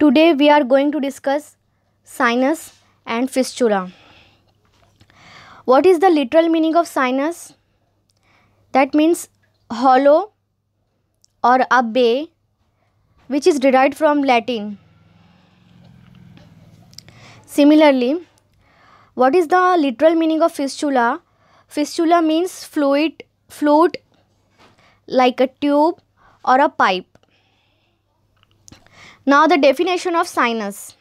Today we are going to discuss sinus and fistula. What is the literal meaning of sinus? That means hollow or a bay which is derived from Latin. Similarly, what is the literal meaning of fistula? Fistula means fluid, float like a tube or a pipe. Now the definition of sinus.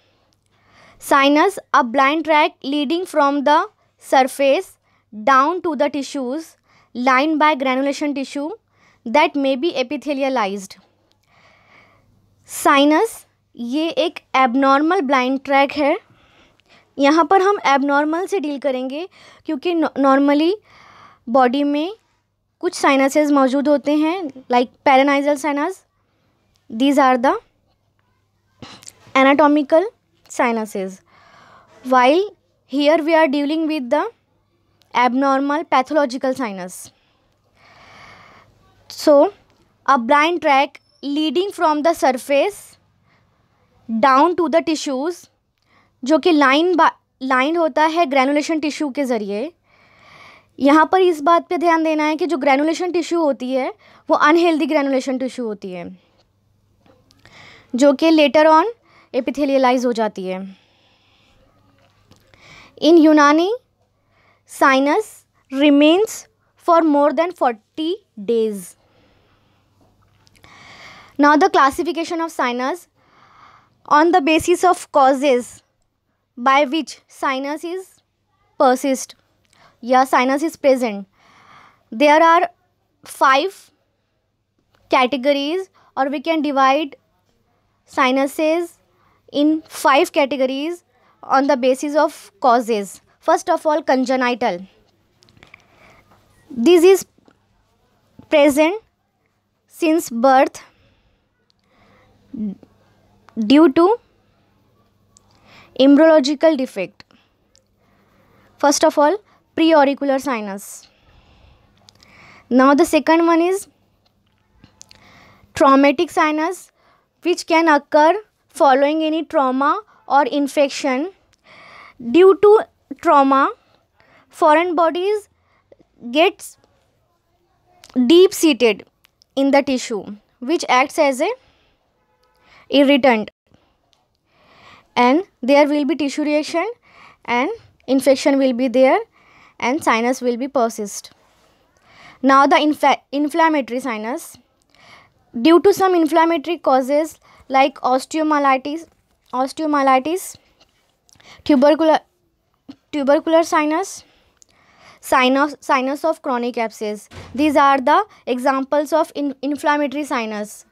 Sinus, a blind tract leading from the surface down to the tissues lined by granulation tissue that may be epithelialized. Sinus ये एक abnormal blind track है यहाँ पर हम abnormal से deal करेंगे क्योंकि normally body में कुछ साइनसेस मौजूद होते हैं like paranasal sinus these are the anatomical sinuses while here we are dealing with the abnormal pathological sinus so a blind track leading from the surface down to the tissues जो कि line line होता है granulation tissue के ज़रिए यहाँ पर इस बात पे ध्यान देना है कि जो ग्रैनुलेशन टिश्यू होती है वो अनहेल्दी ग्रैनुलेशन टिश्यू होती है जो कि लेटर ऑन एपिथेलियलाइज हो जाती है इन यूनानी sinus remains for more than forty days now the classification of sinus on the basis of causes by which sinus is persist या sinus is present there are five categories और we can divide sinuses in five categories on the basis of causes. First of all, congenital. This is present since birth due to embryological defect. First of all, preauricular sinus. Now the second one is traumatic sinus which can occur following any trauma or infection. Due to trauma, foreign bodies gets deep seated in the tissue which acts as a irritant and there will be tissue reaction and infection will be there and sinus will be persist now the inflammatory sinus due to some inflammatory causes like osteomyelitis, osteomyelitis, tubercular, tubercular sinus, sinus, sinus of chronic abscess. These are the examples of in, inflammatory sinus.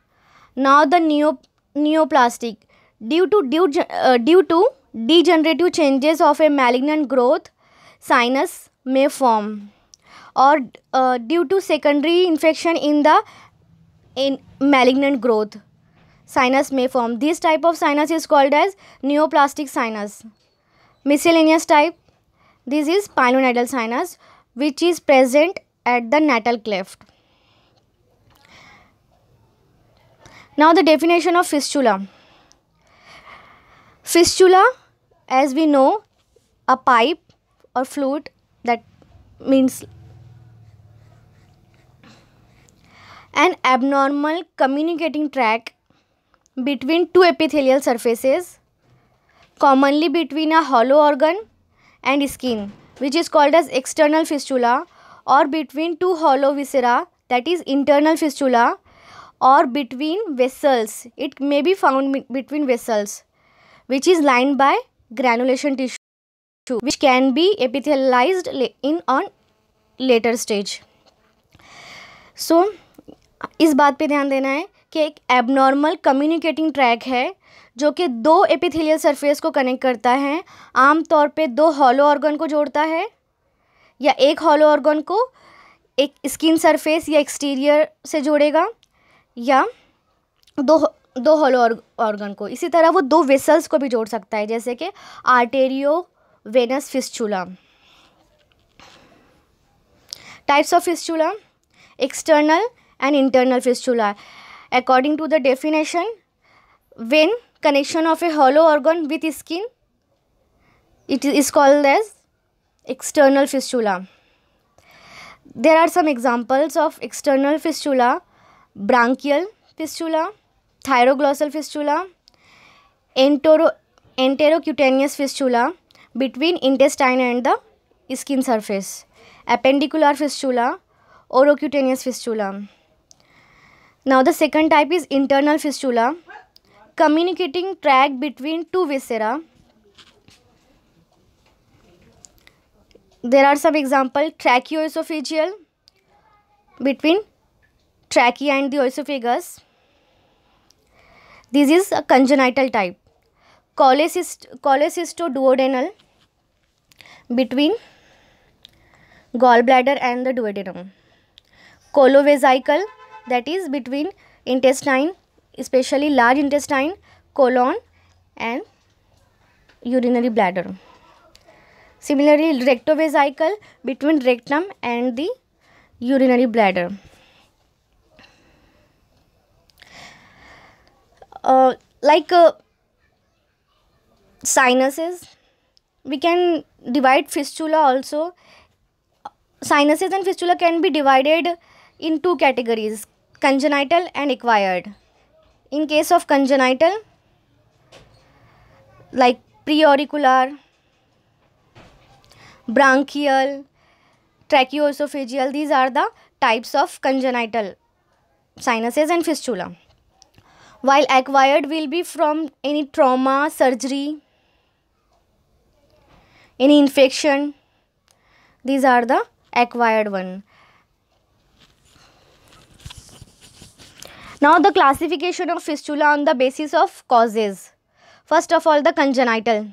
Now the neo, neoplastic. Due to, due, uh, due to degenerative changes of a malignant growth, sinus may form or uh, due to secondary infection in the in malignant growth sinus may form. This type of sinus is called as neoplastic sinus. Miscellaneous type, this is pilonidal sinus which is present at the natal cleft. Now the definition of fistula. Fistula as we know a pipe or flute that means an abnormal communicating tract between two epithelial surfaces commonly between a hollow organ and skin which is called as external fistula or between two hollow viscera that is internal fistula or between vessels it may be found between vessels which is lined by granulation tissue which can be epithelialized in on later stage so इस बात पे ध्यान देना है कि एक abnormal communicating track है जो कि दो एपिथेलियल सरफेस को कनेक्ट करता है आमतौर पे दो हॉलो ऑर्गन को जोड़ता है या एक हॉलो ऑर्गन को एक स्किन सरफेस या एक्सटीरियर से जोड़ेगा या दो दो हॉलो ऑर्गन को इसी तरह वो दो वेसल्स को भी जोड़ सकता है जैसे कि arterio venous fistula types of fistula external and internal fistula According to the definition, when connection of a hollow organ with skin, it is called as external fistula. There are some examples of external fistula, branchial fistula, thyroglossal fistula, entero enterocutaneous fistula between intestine and the skin surface, appendicular fistula, orocutaneous fistula. Now the second type is internal fistula, communicating tract between two viscera. There are some example tracheoesophageal between trachea and the esophagus. This is a congenital type. Cholecyst duodenal between gallbladder and the duodenum. Colovesical that is between intestine especially large intestine, colon and urinary bladder. Similarly, rectovesicle between rectum and the urinary bladder. Uh, like uh, sinuses, we can divide fistula also. Sinuses and fistula can be divided in two categories congenital and acquired. In case of congenital, like preauricular, bronchial, tracheoesophageal, these are the types of congenital sinuses and fistula. While acquired will be from any trauma, surgery, any infection. These are the acquired one. Now the classification of fistula on the basis of causes. First of all the congenital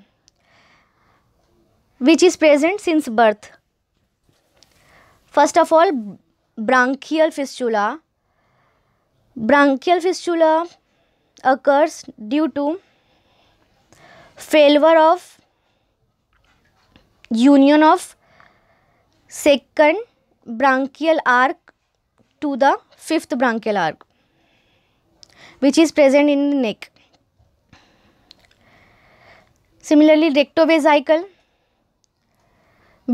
which is present since birth. First of all branchial fistula. Branchial fistula occurs due to failure of union of second branchial arc to the fifth branchial arc which is present in the neck. Similarly, rectovesicle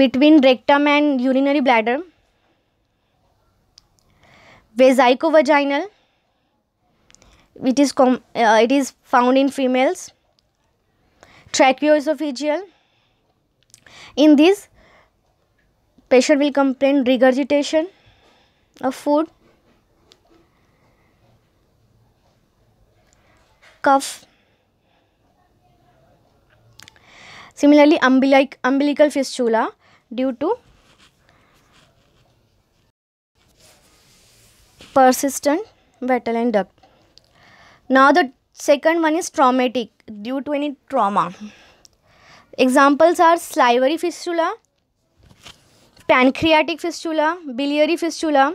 between rectum and urinary bladder, vesicovaginal, it is, uh, it is found in females, tracheoesophageal. In this, patient will complain regurgitation of food cuff. Similarly, umbilic umbilical fistula due to persistent vitelline duct. Now the second one is traumatic due to any trauma. Examples are salivary fistula, pancreatic fistula, biliary fistula,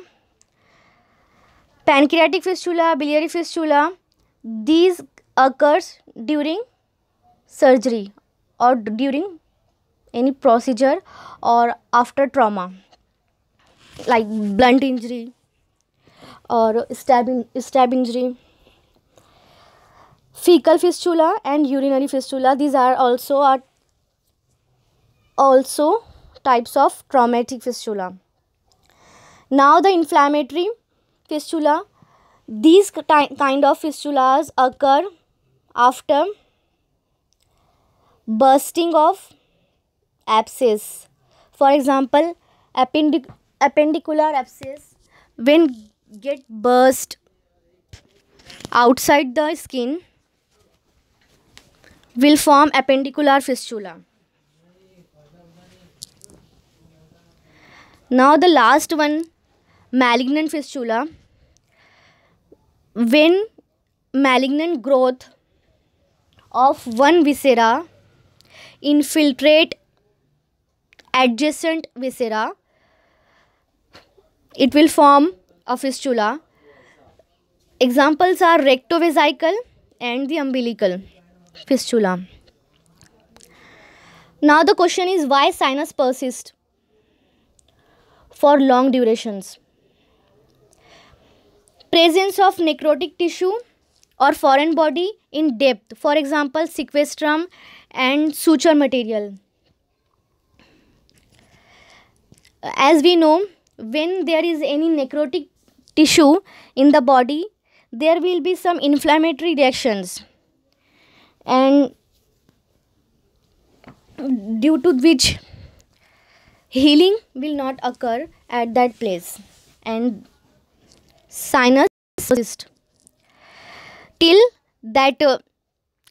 pancreatic fistula, biliary fistula. These occurs during surgery or during any procedure or after trauma like blunt injury or stabbing stab injury fecal fistula and urinary fistula these are also are also types of traumatic fistula now the inflammatory fistula these kind of fistulas occur after bursting of abscess. For example, appendic appendicular abscess when get burst outside the skin will form appendicular fistula. Now the last one, malignant fistula. When malignant growth of one viscera infiltrate adjacent viscera it will form a fistula examples are rectovesical and the umbilical fistula now the question is why sinus persist for long durations presence of necrotic tissue or foreign body in depth for example sequestrum and suture material as we know when there is any necrotic tissue in the body there will be some inflammatory reactions and due to which healing will not occur at that place and sinus cyst till that uh,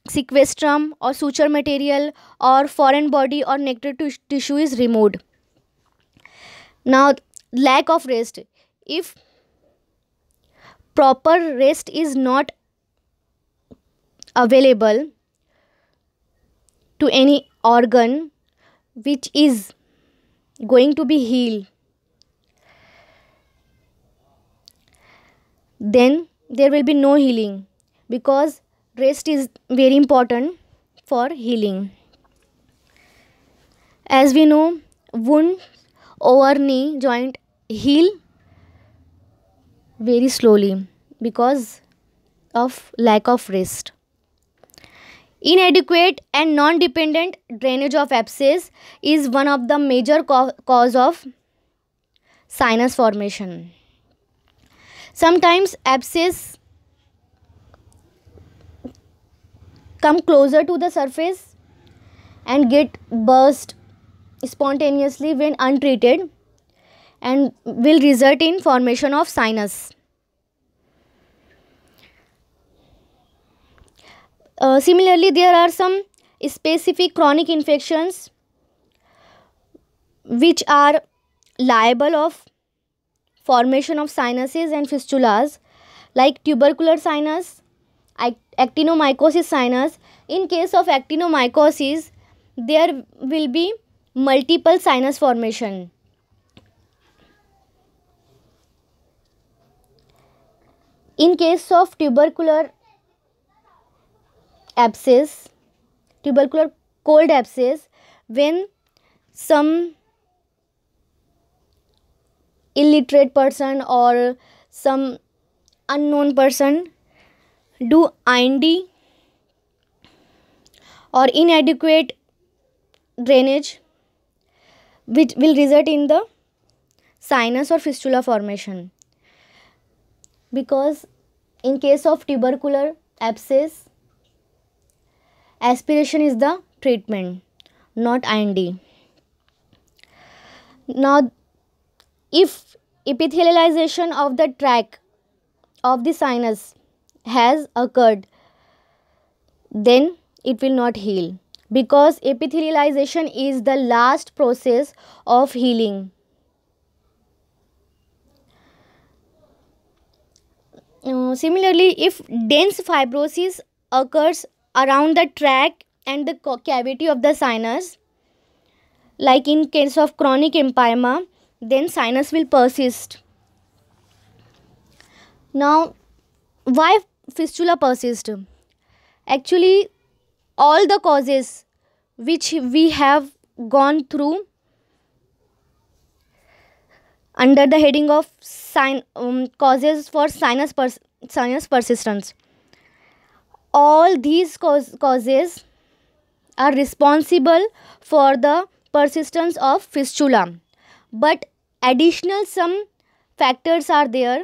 sequestrum or suture material or foreign body or nectar tissue is removed now lack of rest if proper rest is not available to any organ which is going to be healed then there will be no healing because rest is very important for healing as we know wound over knee joint heal very slowly because of lack of rest inadequate and non dependent drainage of abscess is one of the major cause of sinus formation sometimes abscess come closer to the surface and get burst spontaneously when untreated and will result in formation of sinus. Uh, similarly, there are some specific chronic infections which are liable of formation of sinuses and fistulas like tubercular sinus, actinomycosis sinus in case of actinomycosis there will be multiple sinus formation in case of tubercular abscess tubercular cold abscess when some illiterate person और some unknown person do ind or inadequate drainage which will result in the sinus or fistula formation because in case of tubercular abscess aspiration is the treatment not ind now if epithelialization of the track of the sinus has occurred, then it will not heal because epithelialization is the last process of healing. Uh, similarly, if dense fibrosis occurs around the tract and the cavity of the sinus, like in case of chronic empyema, then sinus will persist. Now, why fistula persist actually all the causes which we have gone through under the heading of sin- um, causes for sinus, pers- sinus persistence all these cause- causes are responsible for the persistence of fistula but additional some factors are there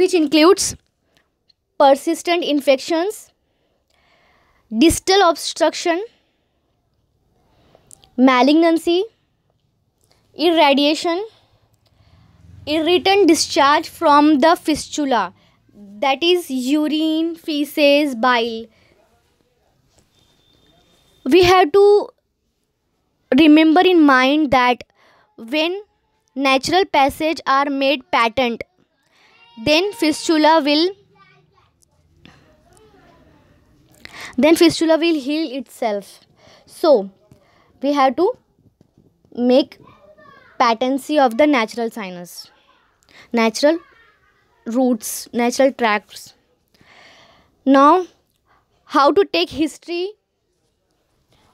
which includes persistent infections, distal obstruction, malignancy, irradiation, irritant discharge from the fistula that is urine, feces, bile. We have to remember in mind that when natural passage are made patent then fistula will then fistula will heal itself so we have to make patency of the natural sinus natural roots natural tracts now how to take history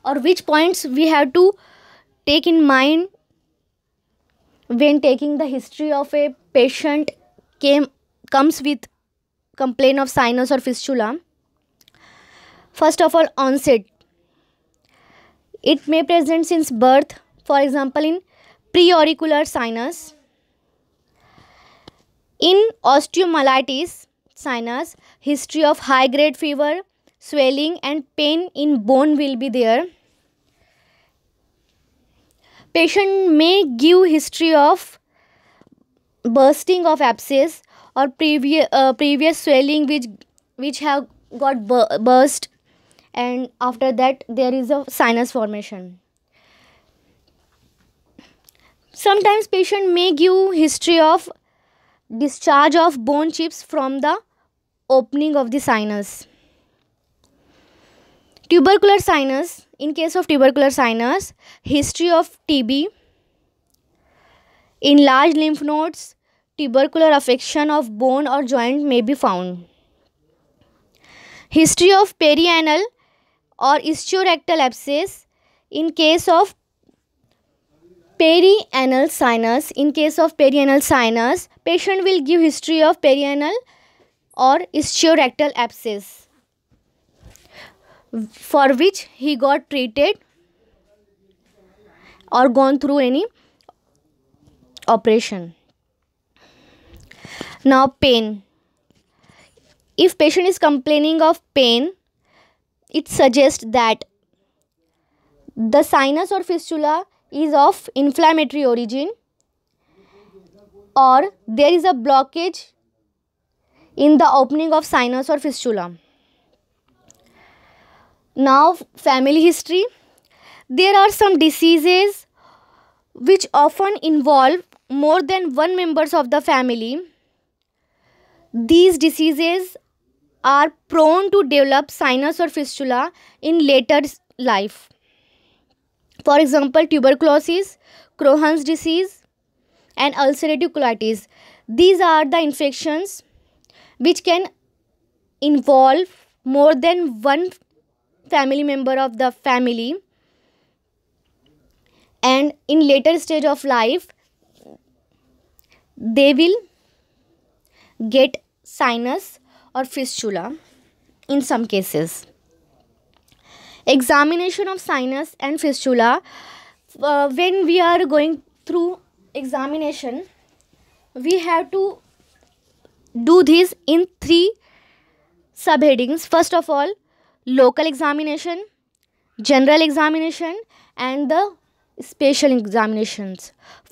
or which points we have to take in mind when taking the history of a patient came comes with complaint of sinus or fistula first of all onset it may present since birth for example in preauricular sinus in osteomyelitis sinus history of high grade fever swelling and pain in bone will be there patient may give history of bursting of abscess or previous uh, previous swelling which which have got bur burst and after that there is a sinus formation sometimes patient may give history of discharge of bone chips from the opening of the sinus tubercular sinus in case of tubercular sinus history of tb enlarged lymph nodes tubercular affection of bone or joint may be found. History of perianal or ischiorectal abscess in case of perianal sinus. In case of perianal sinus, patient will give history of perianal or ischiorectal abscess for which he got treated or gone through any operation. Now pain. If patient is complaining of pain, it suggests that the sinus or fistula is of inflammatory origin or there is a blockage in the opening of sinus or fistula. Now family history. There are some diseases which often involve more than one members of the family these diseases are prone to develop sinus or fistula in later life. For example, tuberculosis, Crohn's disease, and ulcerative colitis. These are the infections which can involve more than one family member of the family and in later stage of life they will get sinus or fistula in some cases. Examination of sinus and fistula uh, when we are going through examination we have to do this in three subheadings first of all local examination general examination and the special examinations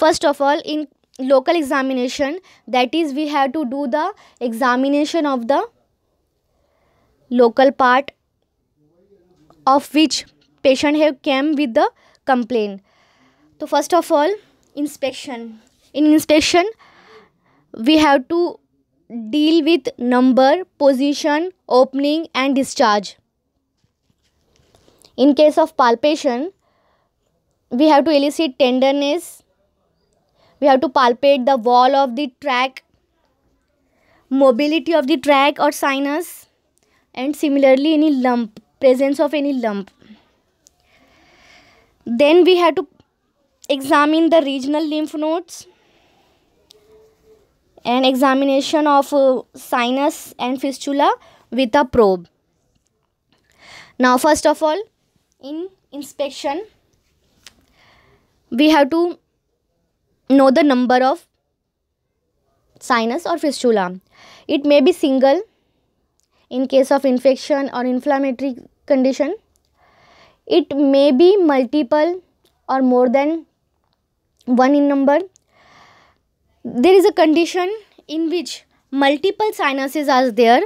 first of all in local examination that is we have to do the examination of the local part of which patient have came with the complaint so first of all inspection in inspection we have to deal with number position opening and discharge in case of palpation we have to elicit tenderness we have to palpate the wall of the track mobility of the track or sinus and similarly any lump presence of any lump then we have to examine the regional lymph nodes and examination of uh, sinus and fistula with a probe now first of all in inspection we have to know the number of sinus or fistula. It may be single in case of infection or inflammatory condition. It may be multiple or more than one in number. There is a condition in which multiple sinuses are there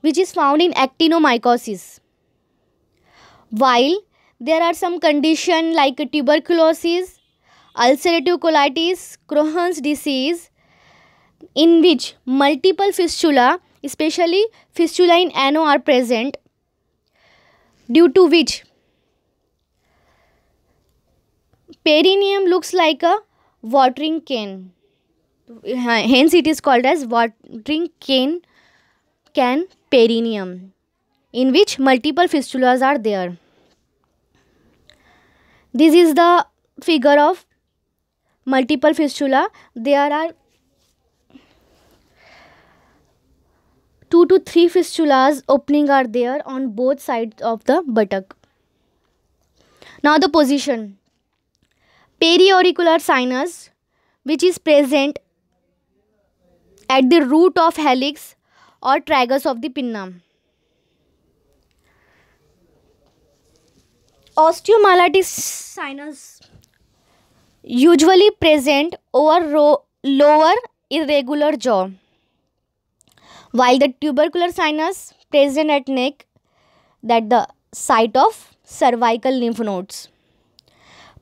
which is found in actinomycosis. While there are some condition like tuberculosis ulcerative colitis, Crohn's disease, in which multiple fistula, especially fistula in ano, are present, due to which perineum looks like a watering can. Hence, it is called as watering can, can perineum, in which multiple fistulas are there. This is the figure of multiple fistula there are two to three fistulas opening are there on both sides of the buttock now the position periauricular sinus which is present at the root of helix or tragus of the pinna osteomyelitis sinus usually present over lower irregular jaw while the tubercular sinus present at neck that the site of cervical lymph nodes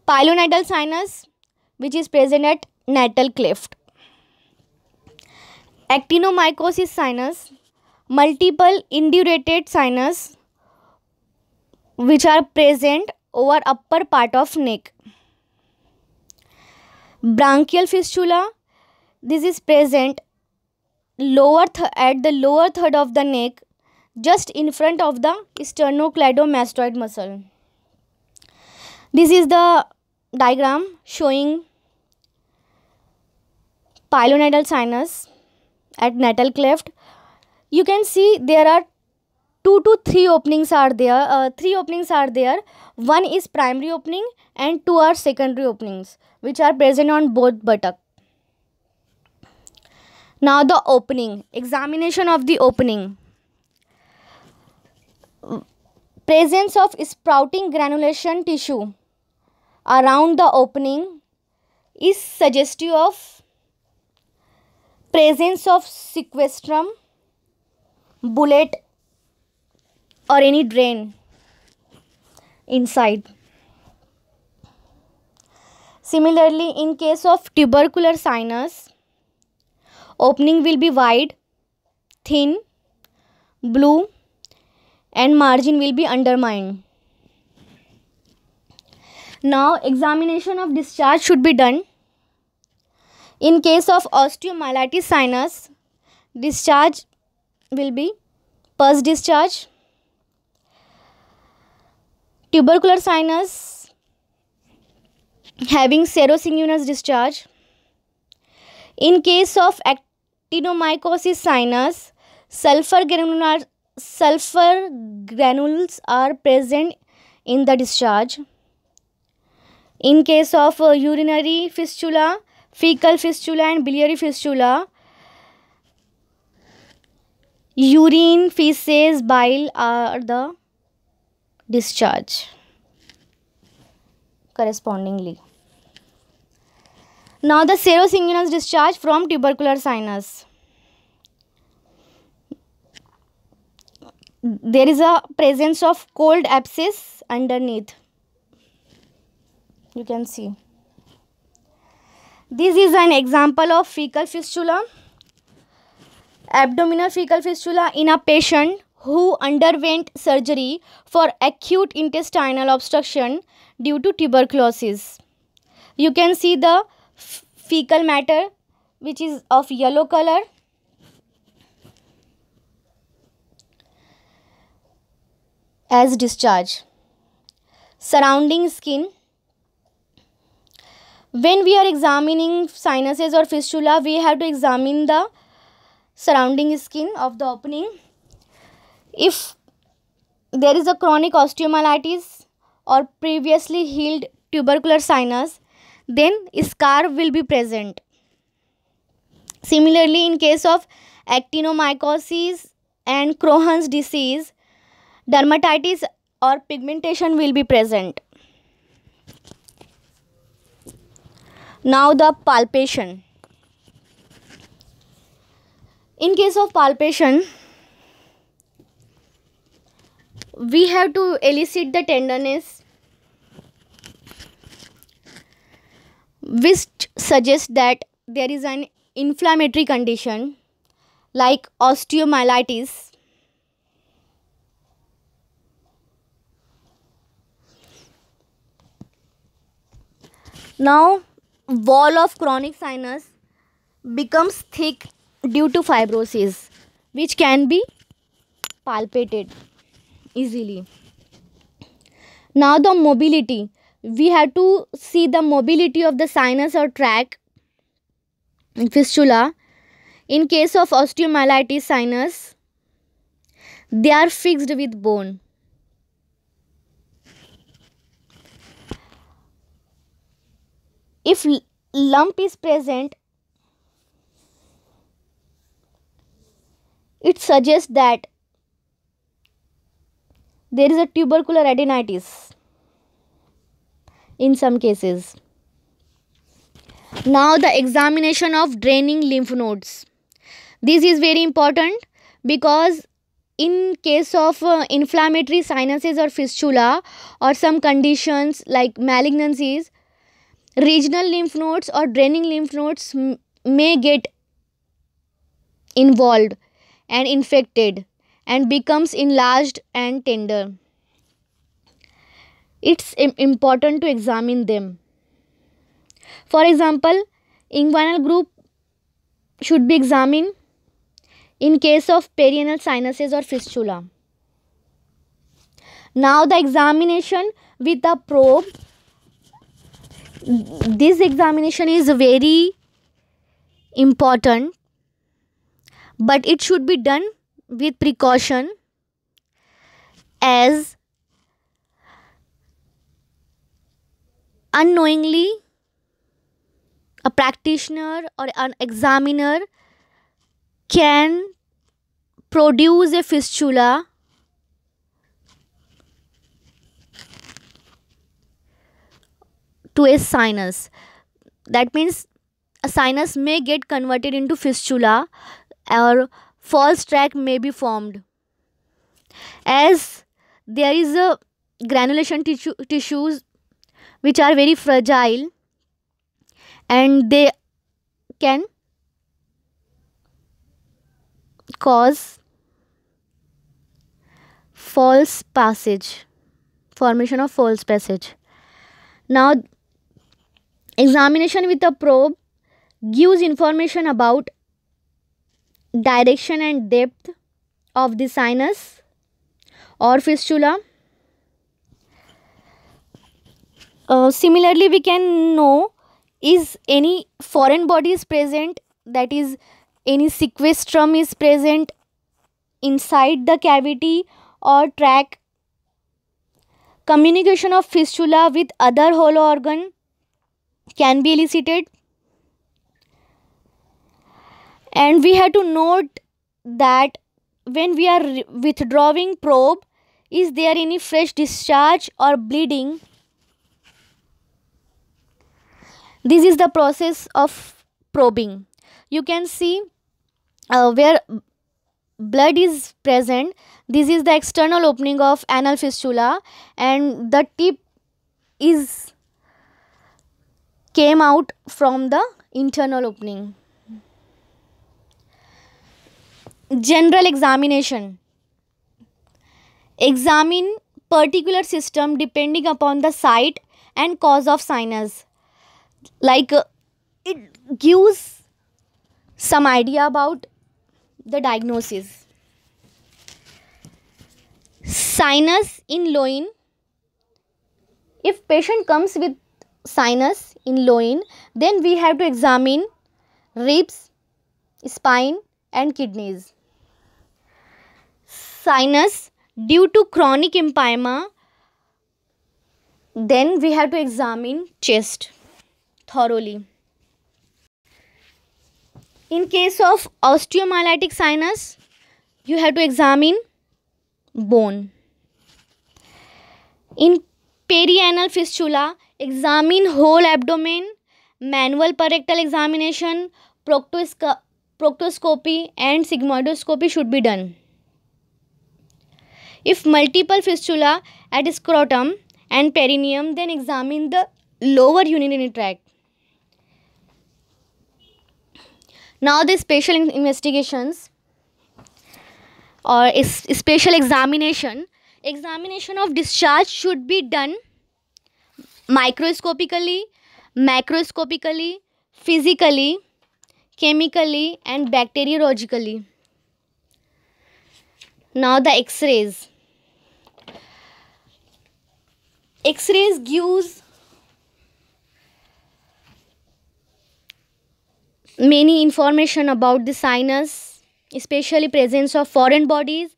pilonidal sinus which is present at natal cleft actinomycosis sinus multiple indurated sinus which are present over upper part of neck branchial fistula this is present lower at the lower third of the neck just in front of the sternocleidomastoid muscle this is the diagram showing pilonidal sinus at natal cleft you can see there are two to three openings are there uh, three openings are there one is primary opening and two are secondary openings which are present on both buttock now the opening examination of the opening presence of sprouting granulation tissue around the opening is suggestive of presence of sequestrum bullet or any drain inside. Similarly, in case of tubercular sinus, opening will be wide, thin, blue and margin will be undermined. Now, examination of discharge should be done. In case of osteomyelitis sinus, discharge will be pus discharge, tubercular sinus having serosinus discharge in case of actinomycosis sinus sulfur granular sulfur granules are present in the discharge in case of uh, urinary fistula fecal fistula and biliary fistula urine feces bile are the discharge correspondingly. Now the serosinus discharge from tubercular sinus. There is a presence of cold abscess underneath. You can see. This is an example of fecal fistula, abdominal fecal fistula in a patient who underwent surgery for acute intestinal obstruction due to tuberculosis. You can see the fecal matter which is of yellow color. as discharge. Surrounding skin. When we are examining sinuses or fistula, we have to examine the surrounding skin of the opening if there is a chronic osteomyelitis or previously healed tubercular sinus then scar will be present similarly in case of actinomycosis and crohn's disease dermatitis or pigmentation will be present now the palpation in case of palpation we have to elicit the tenderness which suggests that there is an inflammatory condition like osteomyelitis now wall of chronic sinus becomes thick due to fibrosis which can be palpated easily now the mobility we have to see the mobility of the sinus or tract fistula in case of osteomyelitis sinus they are fixed with bone if lump is present it suggests that there is a tubercular adenitis in some cases. Now the examination of draining lymph nodes. This is very important because in case of uh, inflammatory sinuses or fistula or some conditions like malignancies, regional lymph nodes or draining lymph nodes may get involved and infected and becomes enlarged and tender. It's important to examine them. For example, inguinal group should be examined in case of perianal sinuses or fistula. Now the examination with the probe, this examination is very important but it should be done with precaution as unknowingly a practitioner or an examiner can produce a fistula to a sinus that means a sinus may get converted into fistula or false track may be formed as there is a granulation tissue, tissues which are very fragile and they can cause false passage formation of false passage now examination with a probe gives information about direction and depth of the sinus or fistula. Uh, similarly, we can know is any foreign body is present that is any sequestrum is present inside the cavity or track communication of fistula with other hollow organ can be elicited and we have to note that when we are withdrawing probe is there any fresh discharge or bleeding this is the process of probing you can see uh, where blood is present this is the external opening of anal fistula and the tip is came out from the internal opening general examination examine particular system depending upon the site and cause of sinus like uh, it gives some idea about the diagnosis sinus in loin if patient comes with sinus in loin then we have to examine ribs spine and kidneys sinus due to chronic empyema then we have to examine chest thoroughly in case of osteomyelitic sinus you have to examine bone in perianal fistula examine whole abdomen manual perirectal examination proctoscopy and sigmoidoscopy should be done If multiple fistula at scrotum and perineum, then examine the lower urinary tract. Now the special investigations or is special examination. Examination of discharge should be done microscopically, macroscopically, physically, chemically and bacteriologically. Now the X-rays. x-rays gives many information about the sinus especially presence of foreign bodies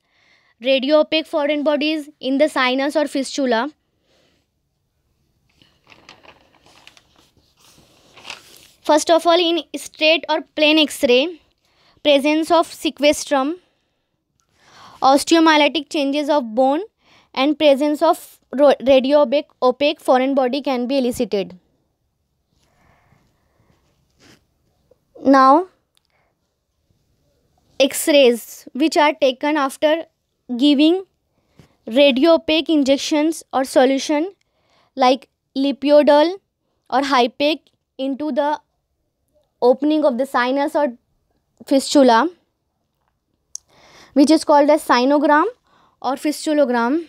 radio opaque foreign bodies in the sinus or fistula first of all in straight or plain x-ray presence of sequestrum osteomyelitic changes of bone and presence of radio opaque foreign body can be elicited. Now, X-rays which are taken after giving radio opaque injections or solution like lipiodol or hypec into the opening of the sinus or fistula which is called as sinogram or fistulogram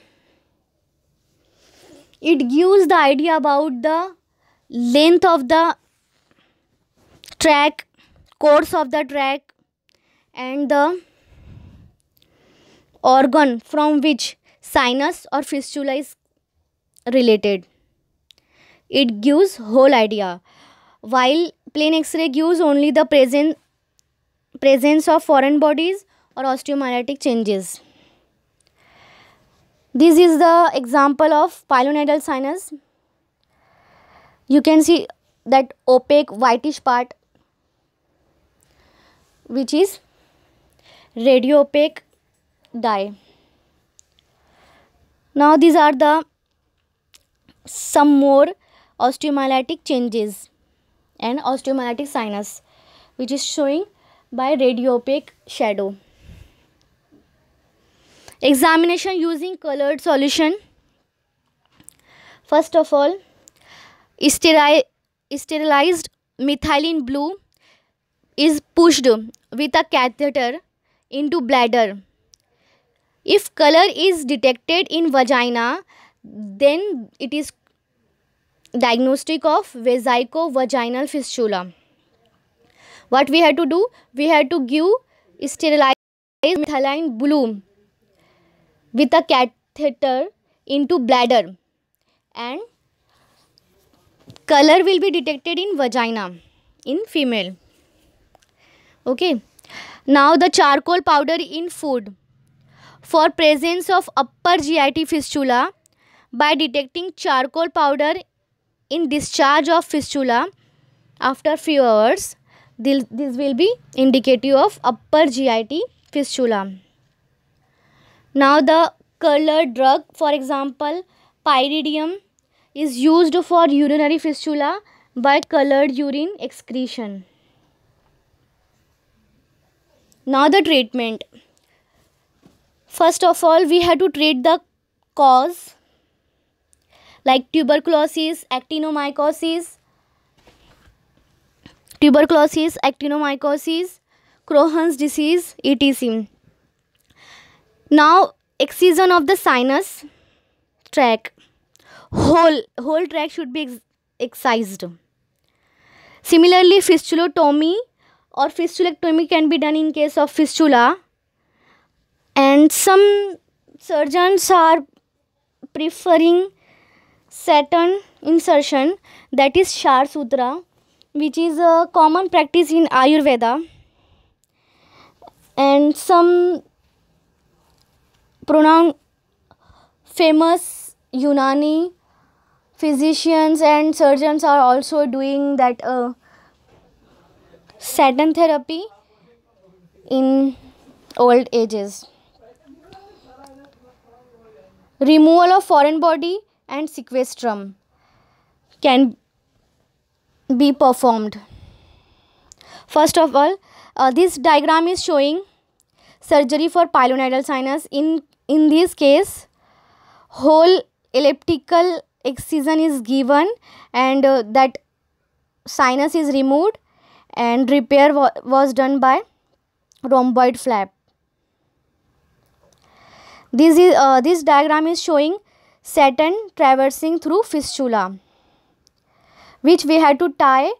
it gives the idea about the length of the track course of the track and the organ from which sinus or fistula is related it gives whole idea while plain x-ray gives only the present presence of foreign bodies or osteomyelitic changes this is the example of pilonidal sinus. You can see that opaque whitish part which is radiopaque dye. Now these are the some more osteomyelitic changes and osteomyelitic sinus which is showing by radiopaque shadow examination using colored solution first of all steri sterilized methylene blue is pushed with a catheter into bladder if color is detected in vagina then it is diagnostic of vesico-vaginal fistula what we have to do we have to give sterilized methylene blue with a catheter into bladder and color will be detected in vagina in female okay now the charcoal powder in food for presence of upper GIT fistula by detecting charcoal powder in discharge of fistula after few hours this will be indicative of upper GIT fistula now the color drug for example pyridium is used for urinary fistula by colored urine excretion. Now the treatment. First of all we have to treat the cause like tuberculosis, actinomycosis, tuberculosis, actinomycosis, Crohn's disease, etc. Now excision of the sinus track Whole whole track should be ex excised. Similarly, fistulotomy or fistulectomy can be done in case of fistula. And some surgeons are preferring Saturn insertion that is Shar Sutra which is a common practice in Ayurveda and some pronoun famous Yunani physicians and surgeons are also doing that uh, Saturn therapy in old ages. Removal of foreign body and sequestrum can be performed. First of all, uh, this diagram is showing surgery for pilonidal sinus in in this case whole elliptical excision is given and uh, that sinus is removed and repair wa was done by rhomboid flap this is uh, this diagram is showing saturn traversing through fistula which we had to tie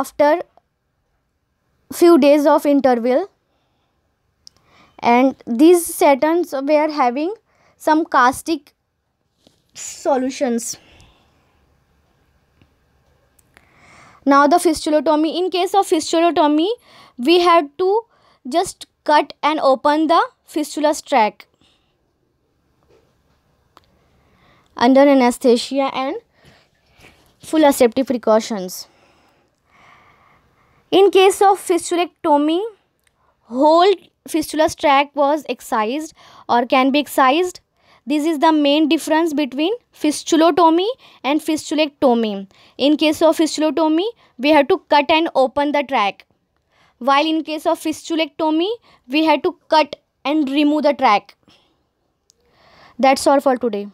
after few days of interval and these saturns were having some caustic solutions now the fistulotomy in case of fistulotomy we had to just cut and open the fistula's track under anesthesia and full aseptic precautions. In case of fistulectomy, whole Fistulous tract was excised or can be excised. This is the main difference between fistulotomy and fistulectomy. In case of fistulotomy, we have to cut and open the tract. While in case of fistulectomy, we had to cut and remove the tract. That's all for today.